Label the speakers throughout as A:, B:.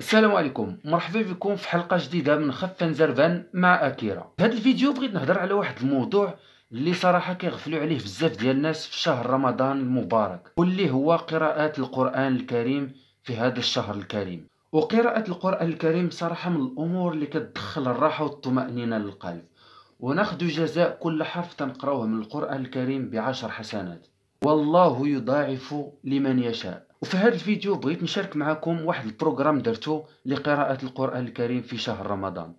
A: السلام عليكم مرحبا بكم في حلقه جديده من خفان زربان مع اكيرا في هذا الفيديو بغيت نهضر على واحد الموضوع اللي صراحه كيغفلوا عليه بزاف ديال الناس في شهر رمضان المبارك واللي هو قراءات القران الكريم في هذا الشهر الكريم وقراءه القران الكريم صراحه من الامور اللي كتدخل الراحه والطمانينه للقلب وناخذ جزاء كل حرف تنقراوه من القران الكريم بعشر حسنات والله يضاعف لمن يشاء وفي هذا الفيديو بغيت نشارك معكم واحد البروغرام درتو لقراءة القرآن الكريم في شهر رمضان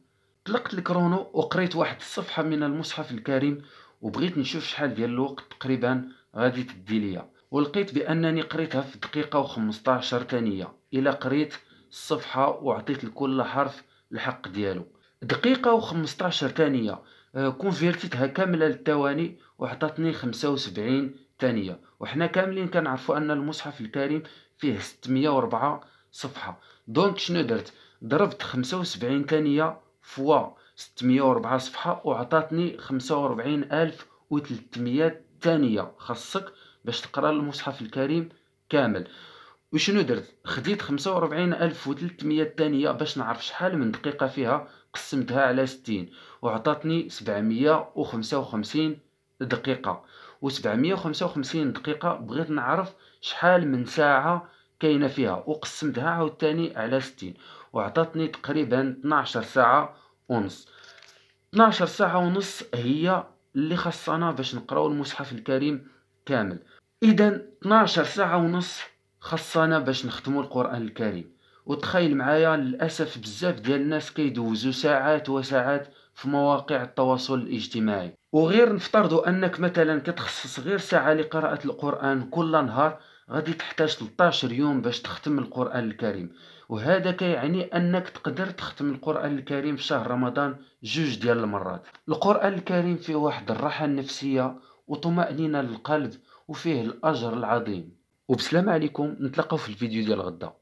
A: طلقت الكرونو وقريت واحد الصفحة من المصحف الكريم وبغيت نشوف شحال ديال الوقت تقريبا غادي تدي ليا ولقيت بانني قريتها في دقيقة و15 ثانية الى قريت الصفحة وعطيت لكل حرف الحق ديالو دقيقة و15 ثانية آه، كونفيرتيتها كاملة للثواني وعطاتني 75 الثانية وحنا كاملين كنعرفوا أن المصحف الكريم فيه 604 صفحة دونك شنو درت ضربت 75 ثانية فوا 604 صفحة وعطاتني 45300 ثانية خاصك باش تقرا المصحف الكريم كامل وشنو درت خديت 45300 ثانية باش نعرف شحال من دقيقة فيها قسمتها على 60 وعطاتني 755 دقيقة و755 دقيقة بغيت نعرف شحال من ساعة كاينه فيها وقسمتها عاوتاني على 60 وعطاتني تقريبا 12 ساعه ونص 12 ساعه ونص هي اللي خاصنا باش نقراو المصحف الكريم كامل اذا 12 ساعه ونص خاصنا باش نختموا القران الكريم وتخيل معايا للاسف بزاف ديال الناس كيدوزوا ساعات وساعات في مواقع التواصل الاجتماعي وغير نفترض انك مثلا كتخصص غير ساعه لقراءه القران كل نهار غادي تحتاج 13 يوم باش تختم القران الكريم وهذا كيعني انك تقدر تختم القران الكريم في شهر رمضان جوج ديال المرات القران الكريم فيه واحد الراحه النفسيه وطمانينه للقلب وفيه الاجر العظيم وبسلام عليكم نتلاقاو في الفيديو ديال غدا